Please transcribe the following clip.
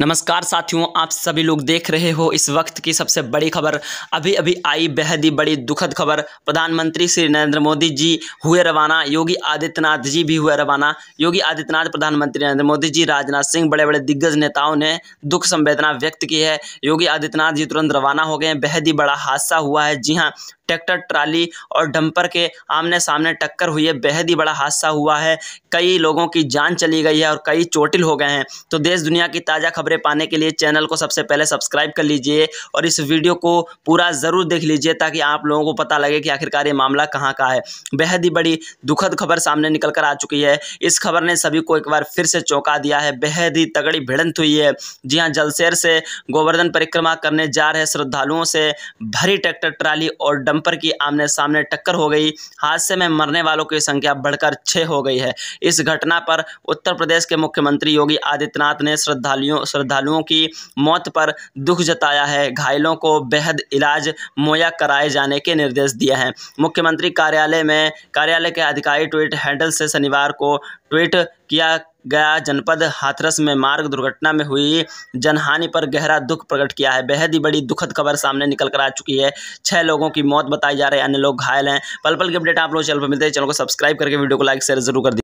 नमस्कार साथियों आप सभी लोग देख रहे हो इस वक्त की सबसे बड़ी खबर अभी अभी आई बेहद ही बड़ी दुखद खबर प्रधानमंत्री श्री नरेंद्र मोदी जी हुए रवाना योगी आदित्यनाथ जी भी हुए रवाना योगी आदित्यनाथ प्रधानमंत्री नरेंद्र मोदी जी राजनाथ सिंह बड़े बड़े दिग्गज नेताओं ने दुख संवेदना व्यक्त की है योगी आदित्यनाथ जी तुरंत रवाना हो गए हैं बेहद ही बड़ा हादसा हुआ है जी हाँ ट्रैक्टर ट्राली और डंपर के आमने सामने टक्कर हुई है बेहद ही बड़ा हादसा हुआ है कई लोगों की जान चली गई है और कई चोटिल हो गए हैं तो देश दुनिया की ताज़ा खबर खबरें पाने के लिए चैनल को सबसे पहले सब्सक्राइब कर लीजिए और इस वीडियो को पूरा ज़रूर देख लीजिए ताकि आप लोगों को पता लगे कि आखिरकार ये मामला कहाँ का है बेहद ही बड़ी दुखद खबर सामने निकल कर आ चुकी है इस खबर ने सभी को एक बार फिर से चौंका दिया है बेहद ही तगड़ी भिड़ंत हुई है जी हाँ जलसेर से गोवर्धन परिक्रमा करने जा रहे श्रद्धालुओं से भरी ट्रैक्टर ट्राली और डंपर की आमने सामने टक्कर हो गई हादसे में मरने वालों की संख्या बढ़कर छः हो गई है इस घटना पर उत्तर प्रदेश के मुख्यमंत्री योगी आदित्यनाथ ने श्रद्धालुओं श्रद्धालुओं की मौत पर दुख जताया है घायलों को बेहद इलाज मुहैया कराए जाने के निर्देश दिए हैं मुख्यमंत्री कार्यालय में कार्यालय के अधिकारी ट्वीट हैंडल से शनिवार को ट्वीट किया गया जनपद हाथरस में मार्ग दुर्घटना में हुई जनहानि पर गहरा दुख प्रकट किया है बेहद ही बड़ी दुखद खबर सामने निकल कर आ चुकी है छह लोगों की मौत बताई जा रही है अन्य लोग घायल हैं पल पल के अपडेट आप लोग चैनल पर मिलते हैं चैनल को सब्सक्राइब करके वीडियो को लाइक शेयर जरूर कर दी